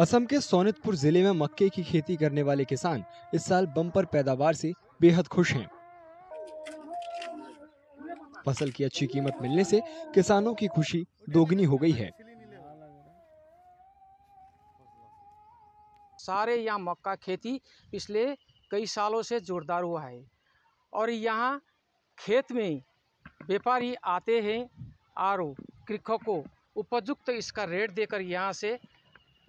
असम के सोनितपुर जिले में मक्के की खेती करने वाले किसान इस साल बम्पर पैदावार से बेहद खुश हैं फसल की अच्छी कीमत मिलने से किसानों की खुशी दोगुनी हो गई है सारे यहाँ मक्का खेती पिछले कई सालों से जोरदार हुआ है और यहाँ खेत में व्यापारी आते हैं और कृषकों को उपयुक्त इसका रेट देकर यहाँ से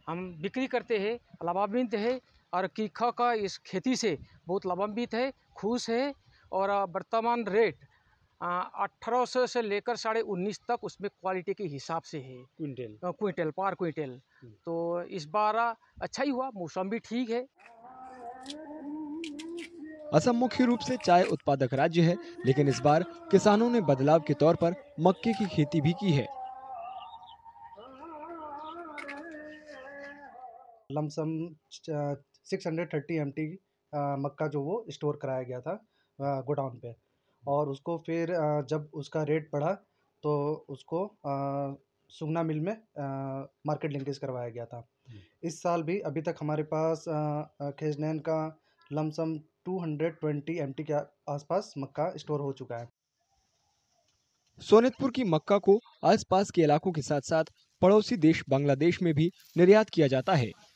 हम बिक्री करते हैं लाभान्वित है और कीखा का इस खेती से बहुत लाभान्वित है खुश है और वर्तमान रेट अट्ठारह सौ से लेकर साढ़े उन्नीस तक उसमें क्वालिटी के हिसाब से है क्विंटल क्विंटल पार क्विंटल हम्म। तो इस बार अच्छा ही हुआ मौसम भी ठीक है असम मुख्य रूप से चाय उत्पादक राज्य है लेकिन इस बार किसानों ने बदलाव के तौर पर मक्के की खेती भी की है lump sum six hundred thirty M T मक्का जो वो स्टोर कराया गया था गोडाउन पे और उसको फिर जब उसका रेट बढ़ा तो उसको सुगना मिल में मार्केट लिंकेज करवाया गया था इस साल भी अभी तक हमारे पास खेजनैन का लमसम 220 एमटी के आसपास मक्का स्टोर हो चुका है सोनितपुर की मक्का को आसपास के इलाकों के साथ साथ पड़ोसी देश बांग्लादेश में भी निर्यात किया जाता है